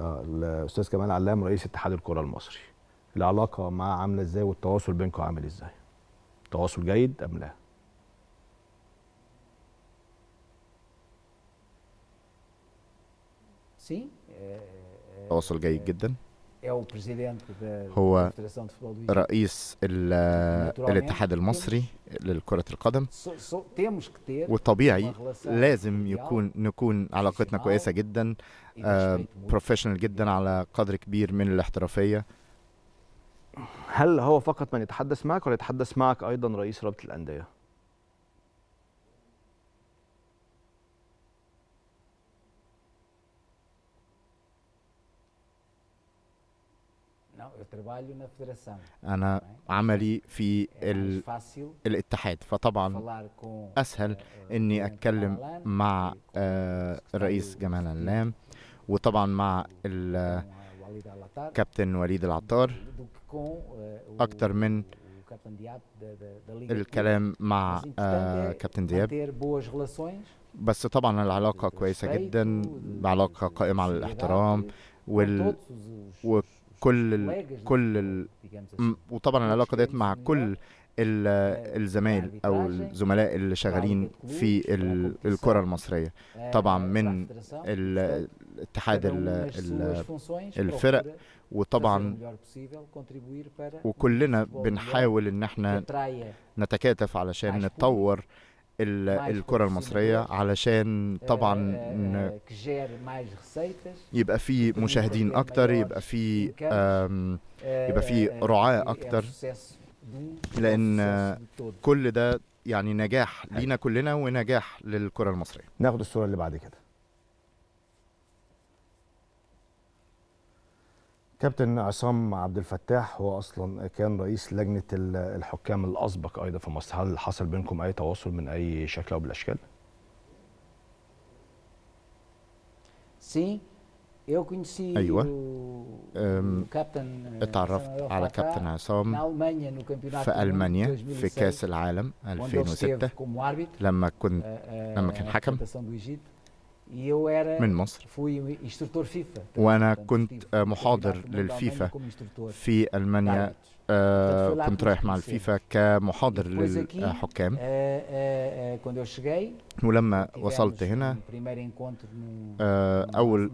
الاستاذ كمال علام رئيس اتحاد الكره المصري العلاقه معاه عامله ازاي والتواصل بينكم عامل ازاي تواصل جيد ام لا تواصل جيد جدا é o presidente da هو Federação de Futebol do رئيس الاتحاد المصري لكرة القدم temos que ter وطبيعي لازم يكون نكون علاقتنا كويسة جدا بروفيشنال e آه، جدا على قدر كبير من الاحترافية هل هو فقط من يتحدث معك ولا يتحدث معك ايضا رئيس رابطة الأندية؟ انا عملي في الاتحاد فطبعا اسهل اني اتكلم مع الرئيس آه، جمال اللام وطبعا مع الكابتن وليد العطار أكثر من الكلام مع آه، كابتن دياب بس طبعا العلاقه كويسه جدا علاقه قائمه على الاحترام وال... كل الـ كل الـ وطبعا العلاقه ديت مع كل آه، الزمايل او الزملاء اللي شغالين في الكره المصريه طبعا من اتحاد الفرق وطبعا وكلنا بنحاول ان احنا نتكاتف علشان نتطور الكره المصريه علشان طبعا eh, يبقى في e مشاهدين اكتر يبقى في eh, يبقى في eh, رعاه e um اكتر لان كل ده يعني نجاح لينا كلنا ونجاح للكره المصريه ناخد الصوره اللي بعد كده كابتن عصام عبد الفتاح هو اصلا كان رئيس لجنه الحكام الاسبق ايضا في مصر هل حصل بينكم اي تواصل من اي شكل او بالاشكال سي eu conheci أيوة. اتعرفت على كابتن عصام في ألمانيا في كأس العالم 2006 لما كنت آه، آه، لما كان حكم E من مصر وأنا كنت آه، محاضر للفيفا في ألمانيا آه، كنت رايح مع الفيفا كمحاضر e للحكام آه، ولما وصلت هنا um أول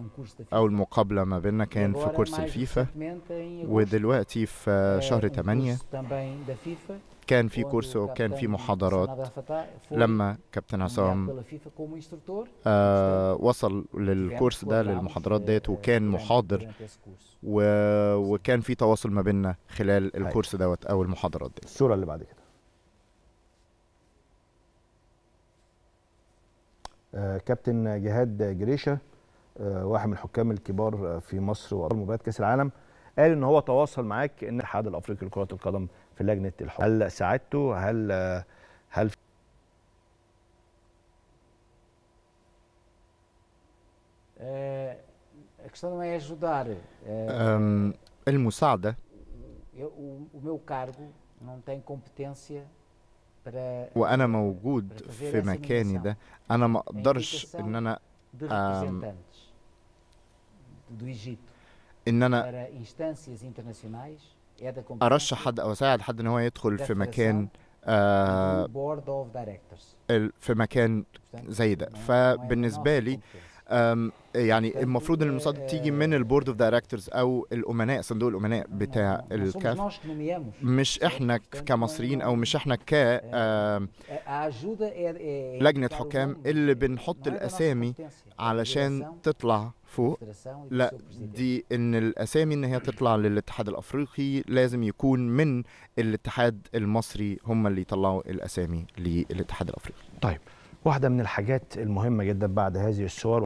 أول مقابلة ما بيننا كان e في كورس الفيفا ودلوقتي في شهر 8 كان في كورس وكان في محاضرات لما كابتن عصام آه، وصل للكورس ده للمحاضرات ديت وكان محاضر وكان في تواصل ما بيننا خلال الكورس دوت او المحاضرات ديت الصوره اللي بعد كده آه، كابتن جهاد جريشه آه، واحد من الحكام الكبار في مصر وابطال مباريات كاس العالم قال ان هو تواصل معاك ان الاتحاد الافريقي لكره القدم في لجنه الحكم هل ساعدته هل هل آه، آه، المساعده وانا موجود في مكاني ده انا ما اقدرش ان انا ان انا ارشح حد او اساعد حد ان هو يدخل في مكان آه في مكان آه، زي ده فبالنسبه لي يعني المفروض ان المصادر تيجي من البورد اوف دايركتورز او الامناء صندوق الامناء بتاع الكاف مش احنا كمصريين او مش احنا ك آه، آه، لجنه حكام اللي بنحط الاسامي علشان تطلع فوق لا دي ان الاسامي ان هي تطلع للاتحاد الافريقي لازم يكون من الاتحاد المصري هم اللي يطلعوا الاسامي للاتحاد الافريقي طيب واحده من الحاجات المهمه جدا بعد هذه الصور